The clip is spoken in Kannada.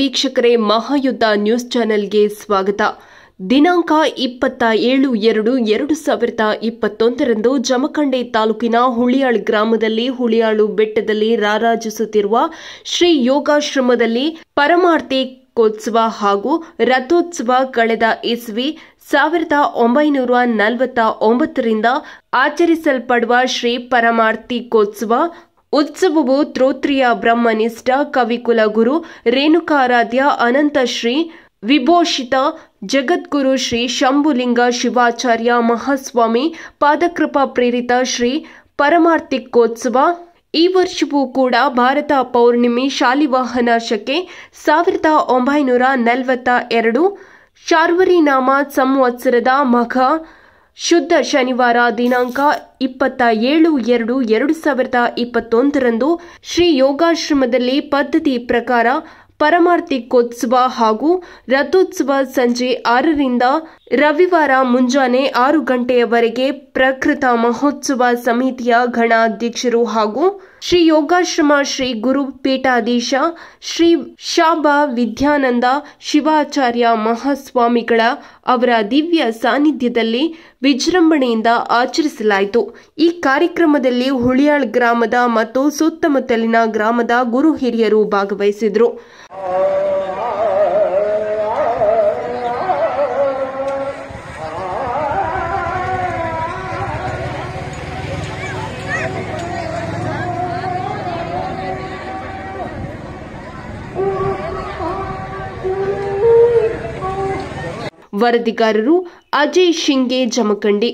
ವೀಕ್ಷಕರೇ ಮಹಾಯುದ್ಧ ನ್ಯೂಸ್ ಚಾನೆಲ್ಗೆ ಸ್ವಾಗತ ದಿನಾಂಕ ಇಪ್ಪತ್ತ ಏಳು ಎರಡು ಎರಡು ಸಾವಿರದ ಇಪ್ಪತ್ತೊಂದರಂದು ಜಮಖಂಡೆ ತಾಲೂಕಿನ ಹುಳಿಯಾಳ್ ಗ್ರಾಮದಲ್ಲಿ ಹುಳಿಯಾಳು ಬೆಟ್ಟದಲ್ಲಿ ರಾರಾಜಿಸುತ್ತಿರುವ ಶ್ರೀ ಯೋಗಾಶ್ರಮದಲ್ಲಿ ಪರಮಾರ್ಥಿ ಕೋತ್ಸವ ಹಾಗೂ ರಥೋತ್ಸವ ಕಳೆದ ಇಸ್ವಿ ಸಾವಿರದ ಒಂಬೈನೂರ ನಲವತ್ತ ಒಂಬತ್ತರಿಂದ ಆಚರಿಸಲ್ಪಡುವ ಶ್ರೀ ಪರಮಾರ್ಥಿಕೋತ್ಸವ ಉತ್ಸವವು ತ್ರೋತ್ರಿಯ ಬ್ರಹ್ಮನಿಷ್ಠ ಕವಿಕುಲ ಗುರು ರೇಣುಕಾರಾಧ್ಯ ಅನಂತಶ್ರೀ ವಿಭೂಷಿತ ಜಗದ್ಗುರು ಶ್ರೀ ಶಂಭುಲಿಂಗ ಶಿವಾಚಾರ್ಯ ಮಹಾಸ್ವಾಮಿ ಪಾದಕೃಪಾ ಪ್ರೇರಿತ ಶ್ರೀ ಪರಮಾರ್ಥಿಕೋತ್ಸವ ಈ ವರ್ಷವೂ ಕೂಡ ಭಾರತ ಪೌರ್ಣಿಮೆ ಶಾಲಿವಾಹನ ಶಕೆ ಸಾವಿರದ ಒಂಬೈನೂರ ನಲವತ್ತ ಎರಡು ಶಾರ್ವರಿನಾಮ ಸಂವತ್ಸರದ ಮಘ ಶುದ್ಧ ಶನಿವಾರ ದಿನಾಂಕ ಇಪ್ಪತ್ತ ಏಳು ಎರಡು ಎರಡು ಸಾವಿರದ ಇಪ್ಪತ್ತೊಂದರಂದು ಶ್ರೀ ಯೋಗಾಶ್ರಮದಲ್ಲಿ ಪದ್ಧತಿ ಪ್ರಕಾರ ಪರಮಾರ್ಥಿಕೋತ್ಸವ ಹಾಗೂ ರಥೋತ್ಸವ ಸಂಜೆ ಆರರಿಂದ ರವಿವಾರ ಮುಂಜಾನೆ ಆರು ಗಂಟೆಯವರೆಗೆ ಪ್ರಕೃತ ಮಹೋತ್ಸವ ಸಮಿತಿಯ ಗಣಾಧ್ಯಕ್ಷರು ಹಾಗೂ ಶ್ರೀ ಯೋಗಾಶ್ರಮ ಶ್ರೀ ಗುರು ಪೀಠಾಧೀಶ ಶ್ರೀ ಶಾಬಾ ವಿದ್ಯಾನಂದ ಶಿವಾಚಾರ್ಯ ಮಹಾಸ್ವಾಮಿಗಳ ಅವರ ದಿವ್ಯ ಸಾನ್ನಿಧ್ಯದಲ್ಲಿ ವಿಜೃಂಭಣೆಯಿಂದ ಆಚರಿಸಲಾಯಿತು ಈ ಕಾರ್ಯಕ್ರಮದಲ್ಲಿ ಹುಳಿಯಾಳ್ ಗ್ರಾಮದ ಮತ್ತು ಸುತ್ತಮುತ್ತಲಿನ ಗ್ರಾಮದ ಗುರು ಹಿರಿಯರು ಭಾಗವಹಿಸಿದರು ವರದಿಗಾರರು ಅಜಯ್ ಶಿಂಗೆ ಜಮಖಂಡಿ